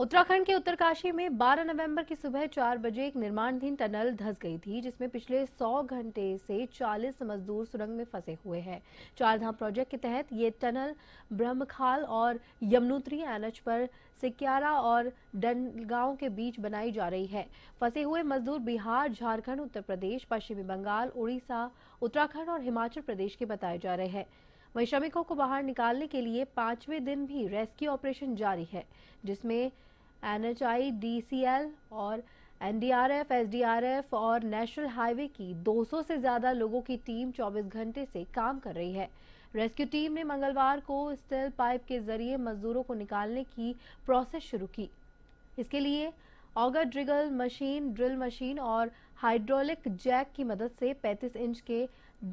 उत्तराखंड के उत्तरकाशी में 12 नवंबर की सुबह चार बजे एक निर्माणधीन टनल धस गई थी जिसमें पिछले 100 घंटे से 40 मजदूर सुरंग में फंसे हुए हैं चारधाम प्रोजेक्ट के तहत ये टनल ब्रह्मखाल और यमुनोत्री एनएच पर सिक्यारा और डनगांव के बीच बनाई जा रही है फंसे हुए मजदूर बिहार झारखंड उत्तर प्रदेश पश्चिमी बंगाल उड़ीसा उत्तराखंड और हिमाचल प्रदेश के बताए जा रहे हैं वहीं श्रमिकों को बाहर निकालने के लिए पांचवें दिन भी रेस्क्यू ऑपरेशन जारी है जिसमें एनएचआई डीसीएल और एनडीआरएफ एसडीआरएफ और नेशनल हाईवे की 200 से ज्यादा लोगों की टीम 24 घंटे से काम कर रही है रेस्क्यू टीम ने मंगलवार को स्टील पाइप के जरिए मजदूरों को निकालने की प्रोसेस शुरू की इसके लिए auger drilling machine drill machine और हाइड्रोलिक जैक की मदद से 35 इंच के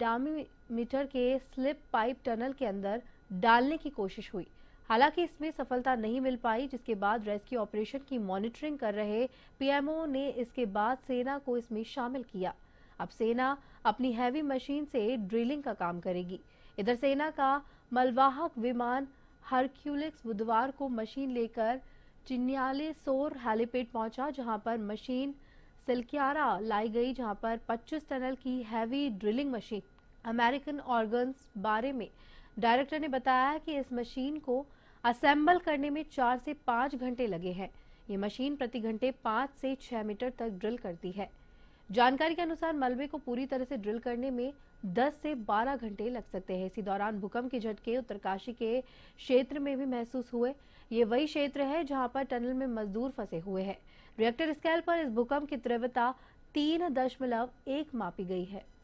डामीमीटर के स्लिप पाइप टनल के अंदर डालने की कोशिश हुई हालांकि इसमें सफलता नहीं मिल पाई जिसके बाद रेस्क्यू ऑपरेशन की मॉनिटरिंग कर रहे पीएमओ ने इसके बाद सेना को इसमें शामिल किया अब सेना अपनी हैवी मशीन से ड्रिलिंग का काम करेगी इधर सेना का मलवाहक विमान हरक्यूलिक्स बुधवार को मशीन लेकर चिन्याले सोर हेलीपेड पहुंचा जहां पर मशीन सिल्कियारा लाई गई जहां पर 25 टनल की हैवी ड्रिलिंग मशीन अमेरिकन ऑर्गन्स बारे में डायरेक्टर ने बताया कि इस मशीन को असेंबल करने में चार से पाँच घंटे लगे हैं ये मशीन प्रति घंटे पाँच से छः मीटर तक ड्रिल करती है जानकारी के अनुसार मलबे को पूरी तरह से ड्रिल करने में 10 से 12 घंटे लग सकते हैं इसी दौरान भूकंप के झटके उत्तरकाशी के क्षेत्र में भी महसूस हुए ये वही क्षेत्र है जहां पर टनल में मजदूर फंसे हुए हैं रिएक्टर स्केल पर इस भूकंप की तीव्रता तीन दशमलव एक मापी गई है